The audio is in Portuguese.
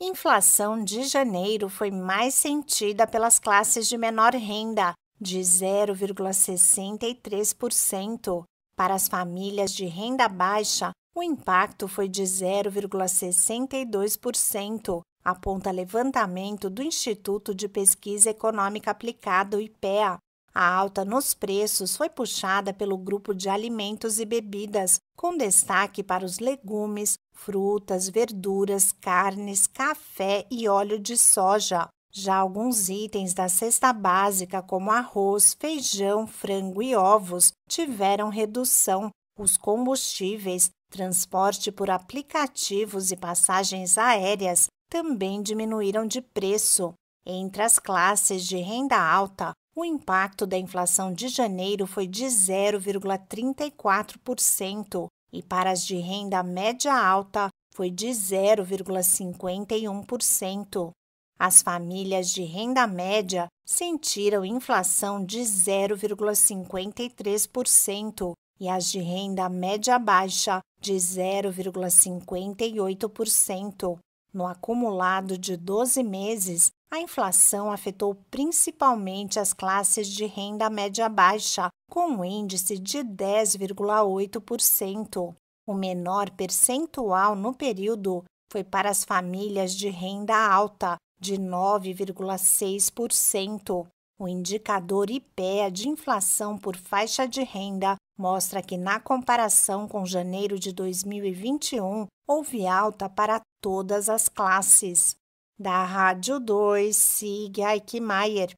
Inflação de janeiro foi mais sentida pelas classes de menor renda, de 0,63%. Para as famílias de renda baixa, o impacto foi de 0,62%, aponta levantamento do Instituto de Pesquisa Econômica Aplicada, o IPEA, a alta nos preços foi puxada pelo grupo de alimentos e bebidas, com destaque para os legumes, frutas, verduras, carnes, café e óleo de soja. Já alguns itens da cesta básica, como arroz, feijão, frango e ovos, tiveram redução. Os combustíveis, transporte por aplicativos e passagens aéreas também diminuíram de preço. Entre as classes de renda alta, o impacto da inflação de janeiro foi de 0,34% e para as de renda média alta foi de 0,51%. As famílias de renda média sentiram inflação de 0,53% e as de renda média baixa de 0,58%. No acumulado de 12 meses, a inflação afetou principalmente as classes de renda média baixa, com um índice de 10,8%. O menor percentual no período foi para as famílias de renda alta, de 9,6%. O indicador IPEA de inflação por faixa de renda mostra que, na comparação com janeiro de 2021, houve alta para todas as classes. Da Rádio 2, Sig Eichmeier.